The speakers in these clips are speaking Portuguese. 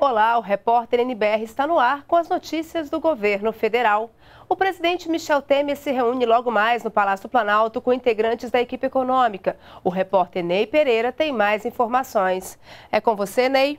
Olá, o repórter NBR está no ar com as notícias do governo federal. O presidente Michel Temer se reúne logo mais no Palácio Planalto com integrantes da equipe econômica. O repórter Ney Pereira tem mais informações. É com você, Ney.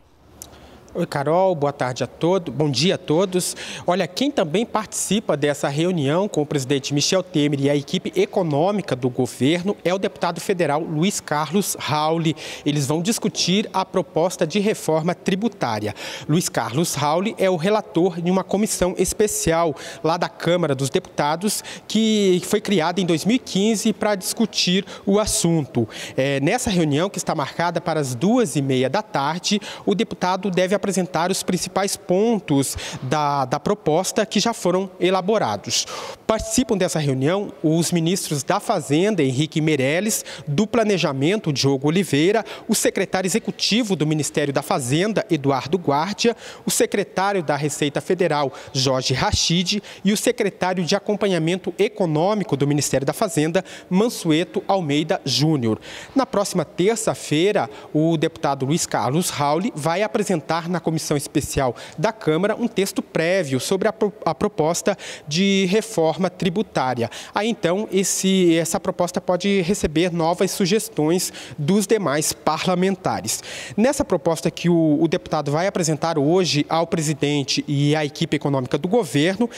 Oi, Carol, boa tarde a todos, bom dia a todos. Olha, quem também participa dessa reunião com o presidente Michel Temer e a equipe econômica do governo é o deputado federal Luiz Carlos Rauli. Eles vão discutir a proposta de reforma tributária. Luiz Carlos Rauli é o relator de uma comissão especial lá da Câmara dos Deputados que foi criada em 2015 para discutir o assunto. É, nessa reunião, que está marcada para as duas e meia da tarde, o deputado deve apresentar apresentar os principais pontos da, da proposta que já foram elaborados. Participam dessa reunião os ministros da Fazenda, Henrique Meirelles, do Planejamento, Diogo Oliveira, o secretário executivo do Ministério da Fazenda, Eduardo Guardia, o secretário da Receita Federal, Jorge Rachid, e o secretário de Acompanhamento Econômico do Ministério da Fazenda, Mansueto Almeida Júnior. Na próxima terça-feira, o deputado Luiz Carlos Rauli vai apresentar na comissão especial da Câmara um texto prévio sobre a, a proposta de reforma tributária. Aí então esse, essa proposta pode receber novas sugestões dos demais parlamentares. Nessa proposta que o, o deputado vai apresentar hoje ao presidente e à equipe econômica do governo,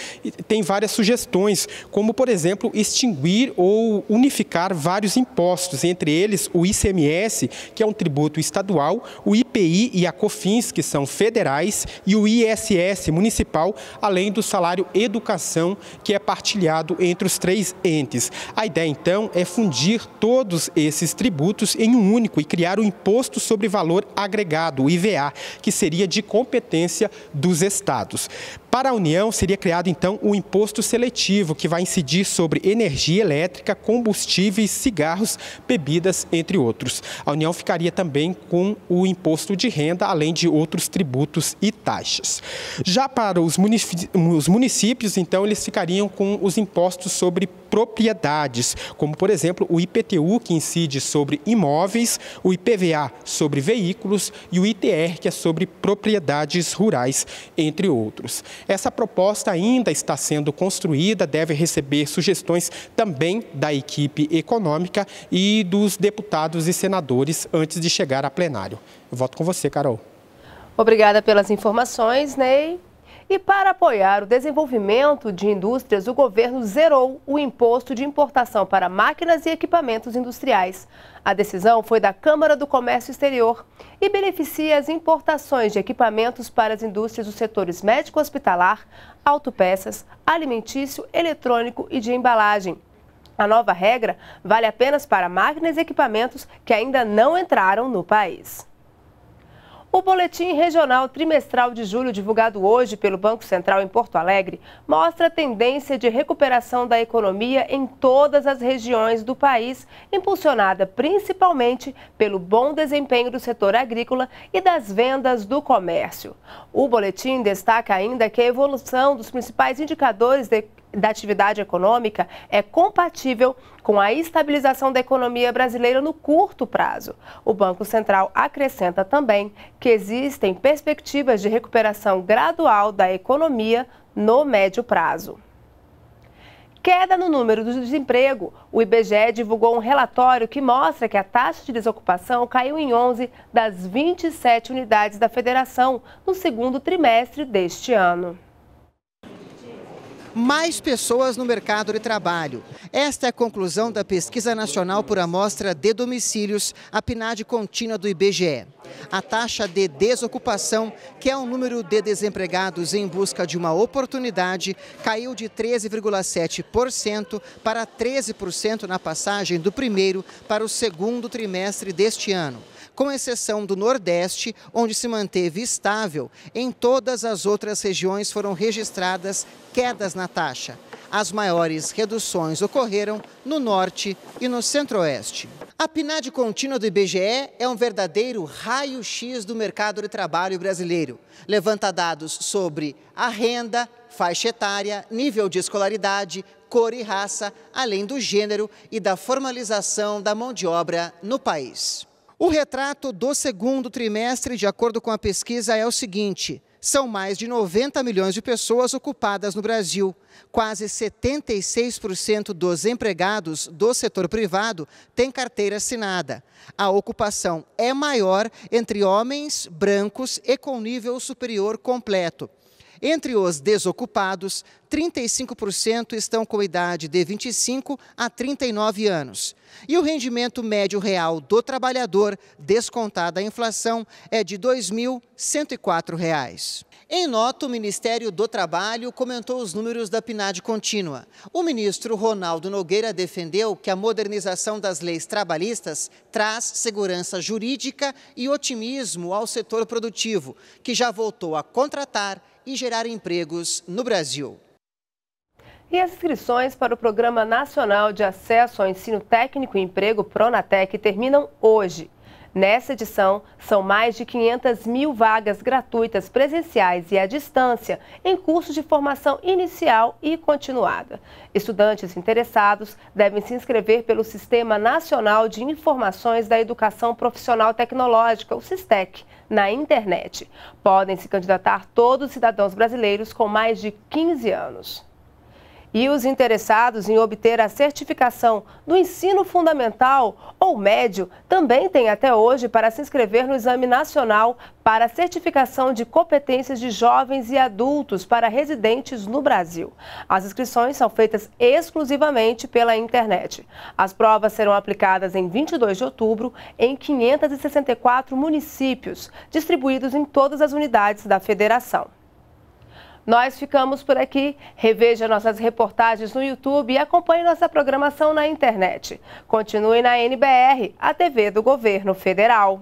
tem várias sugestões, como por exemplo extinguir ou unificar vários impostos, entre eles o ICMS, que é um tributo estadual, o IPI IPI e a COFINS, que são federais, e o ISS municipal, além do salário educação, que é partilhado entre os três entes. A ideia, então, é fundir todos esses tributos em um único e criar o um Imposto sobre Valor Agregado, o IVA, que seria de competência dos estados. Para a União, seria criado então o imposto seletivo, que vai incidir sobre energia elétrica, combustíveis, cigarros, bebidas, entre outros. A União ficaria também com o imposto de renda, além de outros tributos e taxas. Já para os municípios, então, eles ficariam com os impostos sobre propriedades, como por exemplo o IPTU, que incide sobre imóveis, o IPVA sobre veículos e o ITR, que é sobre propriedades rurais, entre outros. Essa proposta ainda está sendo construída, deve receber sugestões também da equipe econômica e dos deputados e senadores antes de chegar a plenário. Eu volto com você, Carol. Obrigada pelas informações, Ney. E para apoiar o desenvolvimento de indústrias, o governo zerou o imposto de importação para máquinas e equipamentos industriais. A decisão foi da Câmara do Comércio Exterior e beneficia as importações de equipamentos para as indústrias dos setores médico-hospitalar, autopeças, alimentício, eletrônico e de embalagem. A nova regra vale apenas para máquinas e equipamentos que ainda não entraram no país. O Boletim Regional Trimestral de Julho, divulgado hoje pelo Banco Central em Porto Alegre, mostra a tendência de recuperação da economia em todas as regiões do país, impulsionada principalmente pelo bom desempenho do setor agrícola e das vendas do comércio. O boletim destaca ainda que a evolução dos principais indicadores de da atividade econômica é compatível com a estabilização da economia brasileira no curto prazo. O Banco Central acrescenta também que existem perspectivas de recuperação gradual da economia no médio prazo queda no número do desemprego. O IBGE divulgou um relatório que mostra que a taxa de desocupação caiu em 11 das 27 unidades da federação no segundo trimestre deste ano mais pessoas no mercado de trabalho. Esta é a conclusão da Pesquisa Nacional por Amostra de Domicílios, a PNAD contínua do IBGE a taxa de desocupação, que é o número de desempregados em busca de uma oportunidade, caiu de 13,7% para 13% na passagem do primeiro para o segundo trimestre deste ano com exceção do Nordeste, onde se manteve estável, em todas as outras regiões foram registradas quedas na taxa. As maiores reduções ocorreram no Norte e no Centro-Oeste. A PNAD contínua do IBGE é um verdadeiro raio-x do mercado de trabalho brasileiro. Levanta dados sobre a renda, faixa etária, nível de escolaridade, cor e raça, além do gênero e da formalização da mão de obra no país. O retrato do segundo trimestre, de acordo com a pesquisa, é o seguinte: são mais de 90 milhões de pessoas ocupadas no Brasil. Quase 76% dos empregados do setor privado têm carteira assinada. A ocupação é maior entre homens brancos e com nível superior completo. Entre os desocupados, 35% estão com idade de 25 a 39 anos. E o rendimento médio real do trabalhador, descontada a inflação, é de R$ 2.104. Em nota, o Ministério do Trabalho comentou os números da PNAD contínua. O ministro Ronaldo Nogueira defendeu que a modernização das leis trabalhistas traz segurança jurídica e otimismo ao setor produtivo, que já voltou a contratar e gerar empregos no Brasil. E as inscrições para o Programa Nacional de Acesso ao Ensino Técnico e Emprego, Pronatec, terminam hoje. Nessa edição, são mais de 500 mil vagas gratuitas presenciais e à distância em cursos de formação inicial e continuada. Estudantes interessados devem se inscrever pelo Sistema Nacional de Informações da Educação Profissional Tecnológica, o SISTEC, na internet. Podem se candidatar todos os cidadãos brasileiros com mais de 15 anos. E os interessados em obter a certificação do ensino fundamental ou médio também têm até hoje para se inscrever no Exame Nacional para a Certificação de Competências de Jovens e Adultos para Residentes no Brasil. As inscrições são feitas exclusivamente pela internet. As provas serão aplicadas em 22 de outubro em 564 municípios, distribuídos em todas as unidades da Federação. Nós ficamos por aqui. Reveja nossas reportagens no YouTube e acompanhe nossa programação na internet. Continue na NBR, a TV do Governo Federal.